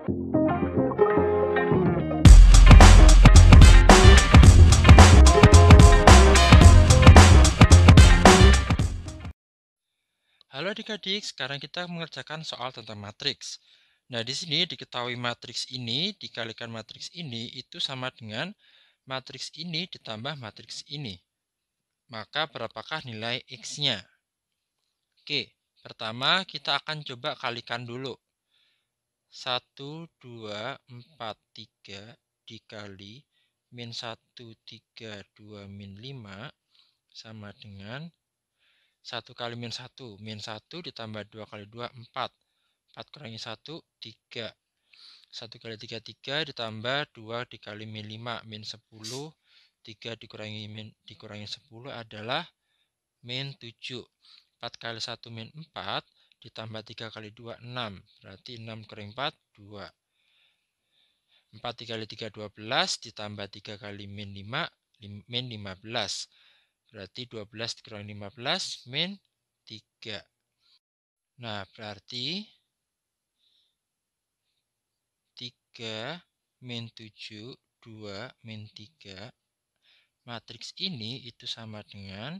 Halo adik-adik, sekarang kita mengerjakan soal tentang matriks. Nah, di sini diketahui matriks ini dikalikan matriks ini itu sama dengan matriks ini ditambah matriks ini. Maka berapakah nilai X-nya? Oke, pertama kita akan coba kalikan dulu satu dua empat tiga dikali min satu tiga dua min lima sama dengan satu kali min satu Min satu ditambah dua kali dua empat empat kurangi satu tiga satu kali tiga tiga ditambah dua dikali min lima Min sepuluh tiga dikurangi, min, dikurangi 10 adalah min tujuh empat kali satu min empat ditambah 3 kali 2, 6. Berarti 6 kering 4, 2. 4 dikali 3, 12. Ditambah 3 kali min 5, min 15. Berarti 12 kering 15, min 3. Nah, berarti 3 min 7, 2 min 3. Matriks ini itu sama dengan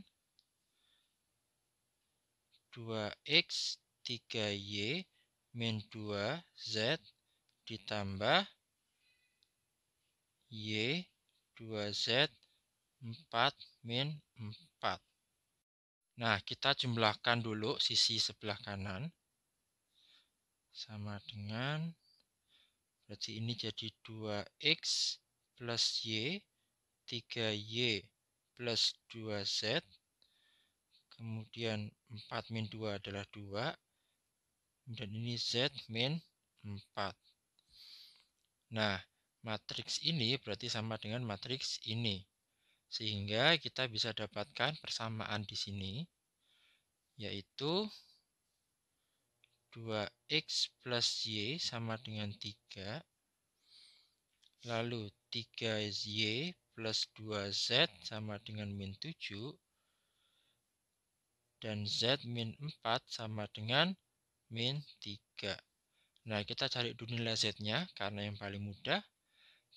2x 3Y min 2Z ditambah Y 2Z 4 min 4. Nah, kita jumlahkan dulu sisi sebelah kanan. Sama dengan, berarti ini jadi 2X plus Y, 3Y plus 2Z, kemudian 4 min 2 adalah 2, dan ini Z min 4. Nah, matriks ini berarti sama dengan matriks ini. Sehingga kita bisa dapatkan persamaan di sini, yaitu 2x plus y sama dengan 3. Lalu 3y plus 2z sama dengan min 7. Dan z min 4 sama dengan min 3. Nah, kita cari dulu nilai Z-nya, karena yang paling mudah,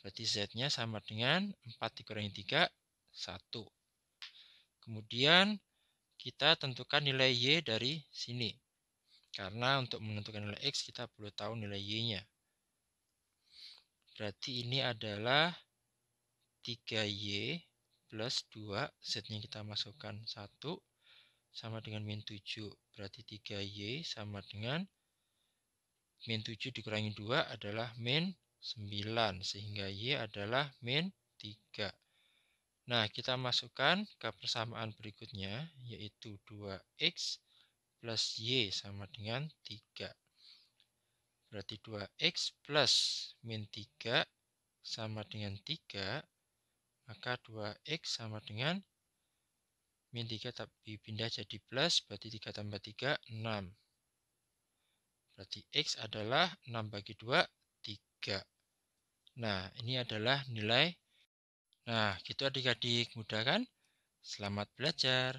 berarti Z-nya sama dengan 4 dikurangi 3, 1. Kemudian, kita tentukan nilai Y dari sini. Karena untuk menentukan nilai X, kita perlu tahu nilai Y-nya. Berarti ini adalah 3Y plus 2, Z-nya kita masukkan 1, sama dengan min 7. Berarti 3Y sama dengan min 7 dikurangi 2 adalah min 9. Sehingga Y adalah min 3. Nah, kita masukkan ke persamaan berikutnya, yaitu 2X plus Y sama dengan 3. Berarti 2X plus min 3 sama dengan 3, maka 2X sama dengan Min 3 tapi pindah jadi plus, berarti 3 tambah 3, 6. Berarti X adalah 6 bagi 2, 3. Nah, ini adalah nilai. Nah, gitu adik-adik, mudah kan? Selamat belajar.